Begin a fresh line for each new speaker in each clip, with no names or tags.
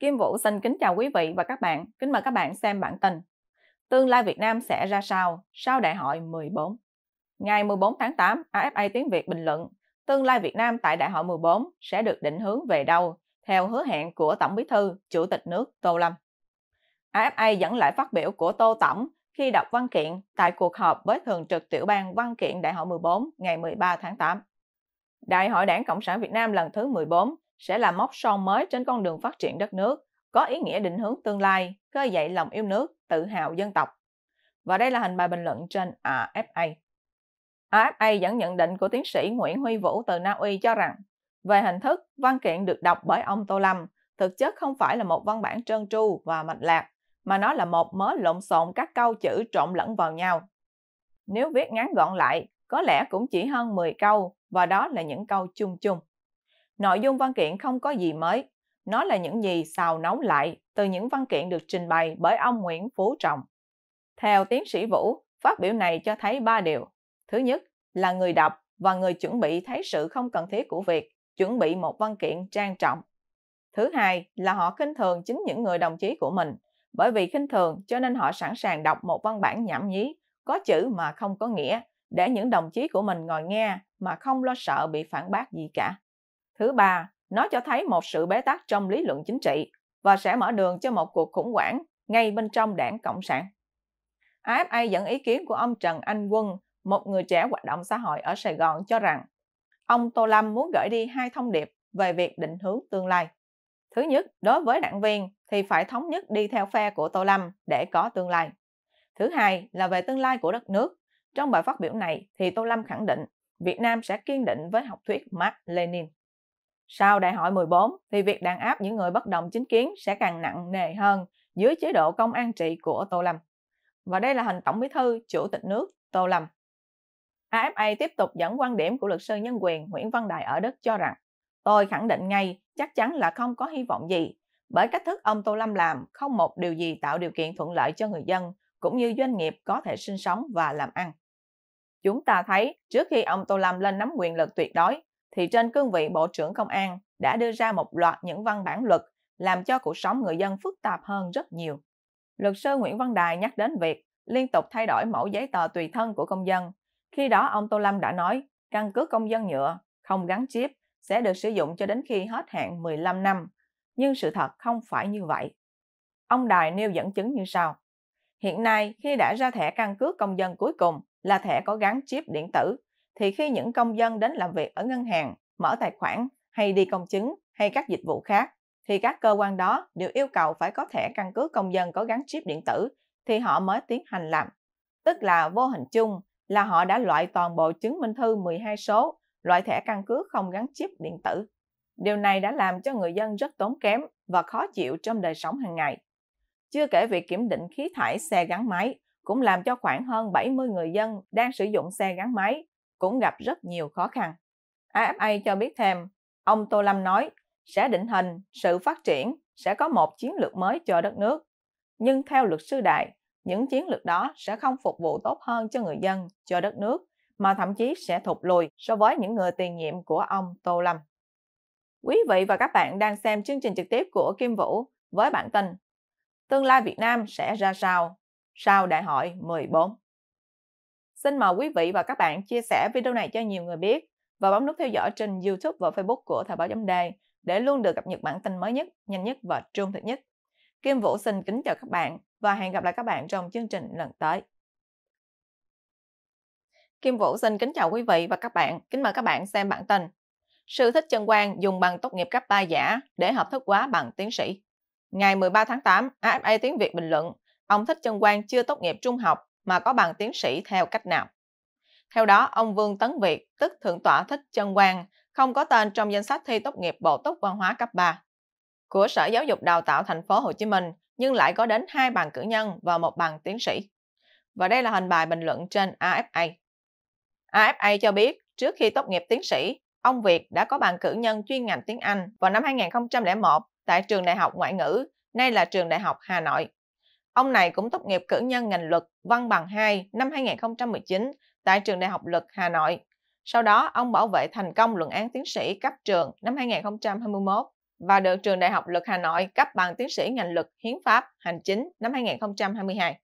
Kim Vũ xin kính chào quý vị và các bạn. Kính mời các bạn xem bản tin. Tương lai Việt Nam sẽ ra sao sau đại hội 14? Ngày 14 tháng 8, AFA Tiếng Việt bình luận tương lai Việt Nam tại đại hội 14 sẽ được định hướng về đâu theo hứa hẹn của Tổng Bí thư, Chủ tịch nước Tô Lâm. AFA dẫn lại phát biểu của Tô Tổng khi đọc văn kiện tại cuộc họp với Thường trực Tiểu ban Văn kiện Đại hội 14 ngày 13 tháng 8. Đại hội Đảng Cộng sản Việt Nam lần thứ 14 sẽ là mốc son mới trên con đường phát triển đất nước, có ý nghĩa định hướng tương lai, khơi dậy lòng yêu nước, tự hào dân tộc. Và đây là hình bài bình luận trên AFA. AFA dẫn nhận định của tiến sĩ Nguyễn Huy Vũ từ Na Uy cho rằng, về hình thức, văn kiện được đọc bởi ông Tô Lâm thực chất không phải là một văn bản trơn tru và mạch lạc, mà nó là một mớ lộn xộn các câu chữ trộn lẫn vào nhau. Nếu viết ngắn gọn lại, có lẽ cũng chỉ hơn 10 câu, và đó là những câu chung chung. Nội dung văn kiện không có gì mới, nó là những gì xào nấu lại từ những văn kiện được trình bày bởi ông Nguyễn Phú Trọng. Theo tiến sĩ Vũ, phát biểu này cho thấy ba điều. Thứ nhất là người đọc và người chuẩn bị thấy sự không cần thiết của việc chuẩn bị một văn kiện trang trọng. Thứ hai là họ khinh thường chính những người đồng chí của mình, bởi vì khinh thường cho nên họ sẵn sàng đọc một văn bản nhảm nhí, có chữ mà không có nghĩa, để những đồng chí của mình ngồi nghe mà không lo sợ bị phản bác gì cả. Thứ ba, nó cho thấy một sự bế tắc trong lý luận chính trị và sẽ mở đường cho một cuộc khủng hoảng ngay bên trong đảng Cộng sản. AFA dẫn ý kiến của ông Trần Anh Quân, một người trẻ hoạt động xã hội ở Sài Gòn cho rằng ông Tô Lâm muốn gửi đi hai thông điệp về việc định hướng tương lai. Thứ nhất, đối với đảng viên thì phải thống nhất đi theo phe của Tô Lâm để có tương lai. Thứ hai là về tương lai của đất nước. Trong bài phát biểu này thì Tô Lâm khẳng định Việt Nam sẽ kiên định với học thuyết Marx Lenin. Sau đại hội 14 thì việc đàn áp những người bất đồng chính kiến sẽ càng nặng nề hơn dưới chế độ công an trị của Tô Lâm. Và đây là hình tổng bí thư, chủ tịch nước Tô Lâm. AFA tiếp tục dẫn quan điểm của luật sư nhân quyền Nguyễn Văn Đại ở Đức cho rằng Tôi khẳng định ngay, chắc chắn là không có hy vọng gì, bởi cách thức ông Tô Lâm làm không một điều gì tạo điều kiện thuận lợi cho người dân cũng như doanh nghiệp có thể sinh sống và làm ăn. Chúng ta thấy trước khi ông Tô Lâm lên nắm quyền lực tuyệt đối, thì trên cương vị Bộ trưởng Công an đã đưa ra một loạt những văn bản luật làm cho cuộc sống người dân phức tạp hơn rất nhiều. Luật sư Nguyễn Văn Đài nhắc đến việc liên tục thay đổi mẫu giấy tờ tùy thân của công dân. Khi đó ông Tô Lâm đã nói căn cước công dân nhựa không gắn chip sẽ được sử dụng cho đến khi hết hạn 15 năm. Nhưng sự thật không phải như vậy. Ông Đài nêu dẫn chứng như sau. Hiện nay, khi đã ra thẻ căn cước công dân cuối cùng là thẻ có gắn chip điện tử thì khi những công dân đến làm việc ở ngân hàng, mở tài khoản hay đi công chứng hay các dịch vụ khác thì các cơ quan đó đều yêu cầu phải có thẻ căn cứ công dân có gắn chip điện tử thì họ mới tiến hành làm. Tức là vô hình chung là họ đã loại toàn bộ chứng minh thư 12 số, loại thẻ căn cứ không gắn chip điện tử. Điều này đã làm cho người dân rất tốn kém và khó chịu trong đời sống hàng ngày. Chưa kể việc kiểm định khí thải xe gắn máy cũng làm cho khoảng hơn 70 người dân đang sử dụng xe gắn máy cũng gặp rất nhiều khó khăn. AFA cho biết thêm, ông Tô Lâm nói sẽ định hình sự phát triển sẽ có một chiến lược mới cho đất nước. Nhưng theo luật sư Đại, những chiến lược đó sẽ không phục vụ tốt hơn cho người dân, cho đất nước, mà thậm chí sẽ thụt lùi so với những người tiền nhiệm của ông Tô Lâm. Quý vị và các bạn đang xem chương trình trực tiếp của Kim Vũ với bản tin Tương lai Việt Nam sẽ ra sao sau đại hội 14. Xin mời quý vị và các bạn chia sẻ video này cho nhiều người biết và bấm nút theo dõi trên YouTube và Facebook của Thời báo chấm đề để luôn được cập nhật bản tin mới nhất, nhanh nhất và trung thực nhất. Kim Vũ xin kính chào các bạn và hẹn gặp lại các bạn trong chương trình lần tới. Kim Vũ xin kính chào quý vị và các bạn, kính mời các bạn xem bản tin. Sư Thích Trân Quang dùng bằng tốt nghiệp cấp 3 giả để hợp thức hóa bằng tiến sĩ. Ngày 13 tháng 8, AFA Tiếng Việt bình luận, ông Thích Trân Quang chưa tốt nghiệp trung học mà có bằng tiến sĩ theo cách nào. Theo đó, ông Vương Tấn Việt, tức Thượng tọa Thích Chân Quang, không có tên trong danh sách thi tốt nghiệp Bộ Túc Văn hóa cấp 3 của Sở Giáo dục Đào tạo Thành phố Hồ Chí Minh, nhưng lại có đến hai bằng cử nhân và một bằng tiến sĩ. Và đây là hình bài bình luận trên AFA. AFA cho biết, trước khi tốt nghiệp tiến sĩ, ông Việt đã có bằng cử nhân chuyên ngành tiếng Anh vào năm 2001 tại trường Đại học Ngoại ngữ, nay là trường Đại học Hà Nội. Ông này cũng tốt nghiệp cử nhân ngành luật văn bằng 2 năm 2019 tại trường Đại học Luật Hà Nội. Sau đó, ông bảo vệ thành công luận án tiến sĩ cấp trường năm 2021 và được trường Đại học Luật Hà Nội cấp bằng tiến sĩ ngành luật hiến pháp hành chính năm 2022.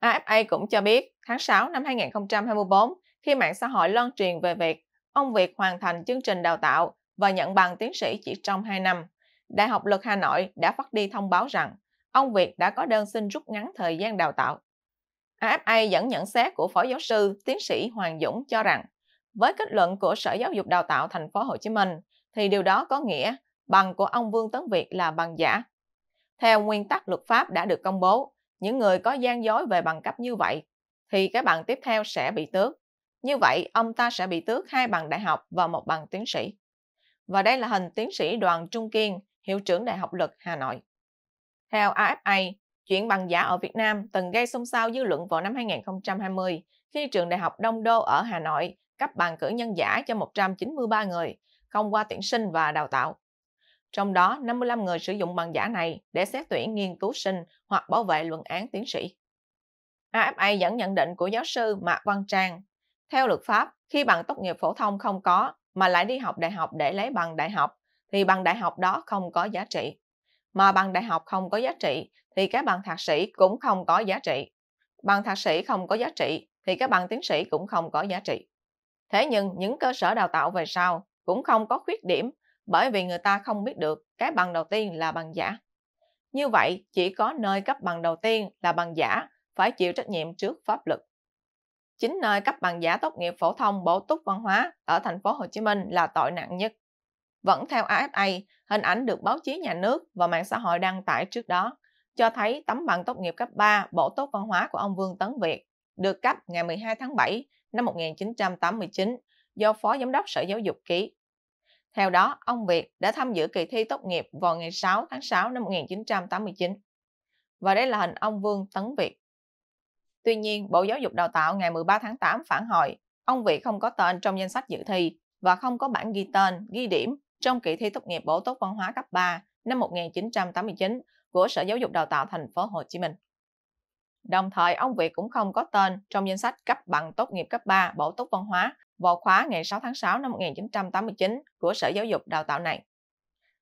AFA cũng cho biết, tháng 6 năm 2024, khi mạng xã hội loan truyền về việc ông Việt hoàn thành chương trình đào tạo và nhận bằng tiến sĩ chỉ trong 2 năm, Đại học Luật Hà Nội đã phát đi thông báo rằng ông Việt đã có đơn xin rút ngắn thời gian đào tạo. AFA dẫn nhận xét của Phó Giáo sư Tiến sĩ Hoàng Dũng cho rằng, với kết luận của Sở Giáo dục Đào tạo Thành phố Hồ Chí Minh, thì điều đó có nghĩa bằng của ông Vương Tấn Việt là bằng giả. Theo nguyên tắc luật pháp đã được công bố, những người có gian dối về bằng cấp như vậy, thì cái bằng tiếp theo sẽ bị tước. Như vậy, ông ta sẽ bị tước hai bằng đại học và một bằng tiến sĩ. Và đây là hình tiến sĩ Đoàn Trung Kiên, Hiệu trưởng Đại học Luật Hà Nội. Theo AFA, chuyện bằng giả ở Việt Nam từng gây xôn xao dư luận vào năm 2020 khi trường Đại học Đông Đô ở Hà Nội cấp bằng cử nhân giả cho 193 người, không qua tuyển sinh và đào tạo. Trong đó, 55 người sử dụng bằng giả này để xét tuyển nghiên cứu sinh hoặc bảo vệ luận án tiến sĩ. AFA dẫn nhận định của giáo sư Mạc Văn Trang. Theo luật pháp, khi bằng tốt nghiệp phổ thông không có mà lại đi học đại học để lấy bằng đại học, thì bằng đại học đó không có giá trị mà bằng đại học không có giá trị thì các bằng thạc sĩ cũng không có giá trị. Bằng thạc sĩ không có giá trị thì các bằng tiến sĩ cũng không có giá trị. Thế nhưng những cơ sở đào tạo về sau cũng không có khuyết điểm bởi vì người ta không biết được cái bằng đầu tiên là bằng giả. Như vậy, chỉ có nơi cấp bằng đầu tiên là bằng giả phải chịu trách nhiệm trước pháp luật. Chính nơi cấp bằng giả tốt nghiệp phổ thông bổ túc văn hóa ở thành phố Hồ Chí Minh là tội nặng nhất. Vẫn theo AFA, hình ảnh được báo chí nhà nước và mạng xã hội đăng tải trước đó cho thấy tấm bằng tốt nghiệp cấp 3 Bộ Tốt Văn hóa của ông Vương Tấn Việt được cấp ngày 12 tháng 7 năm 1989 do Phó Giám đốc Sở Giáo dục ký. Theo đó, ông Việt đã tham dự kỳ thi tốt nghiệp vào ngày 6 tháng 6 năm 1989. Và đây là hình ông Vương Tấn Việt. Tuy nhiên, Bộ Giáo dục Đào tạo ngày 13 tháng 8 phản hồi ông Việt không có tên trong danh sách dự thi và không có bản ghi tên, ghi điểm trong kỳ thi tốt nghiệp bổ túc văn hóa cấp 3 năm 1989 của Sở Giáo dục Đào tạo thành phố Hồ Chí Minh. Đồng thời, ông Việt cũng không có tên trong danh sách cấp bằng tốt nghiệp cấp 3 bổ túc văn hóa vào khóa ngày 6 tháng 6 năm 1989 của Sở Giáo dục Đào tạo này.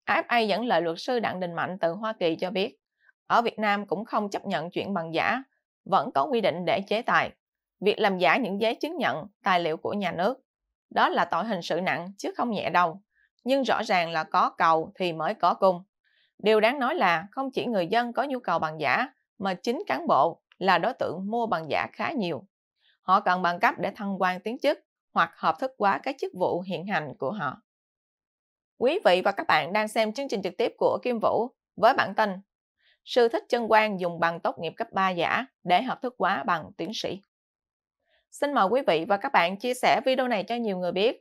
AFA dẫn lời luật sư Đặng Đình Mạnh từ Hoa Kỳ cho biết, ở Việt Nam cũng không chấp nhận chuyện bằng giả, vẫn có quy định để chế tài. Việc làm giả những giấy chứng nhận, tài liệu của nhà nước, đó là tội hình sự nặng chứ không nhẹ đâu nhưng rõ ràng là có cầu thì mới có cung. Điều đáng nói là không chỉ người dân có nhu cầu bằng giả, mà chính cán bộ là đối tượng mua bằng giả khá nhiều. Họ cần bằng cấp để thăng quan tiến chức hoặc hợp thức hóa các chức vụ hiện hành của họ. Quý vị và các bạn đang xem chương trình trực tiếp của Kim Vũ với bản tin Sư thích chân quan dùng bằng tốt nghiệp cấp 3 giả để hợp thức hóa bằng tiến sĩ. Xin mời quý vị và các bạn chia sẻ video này cho nhiều người biết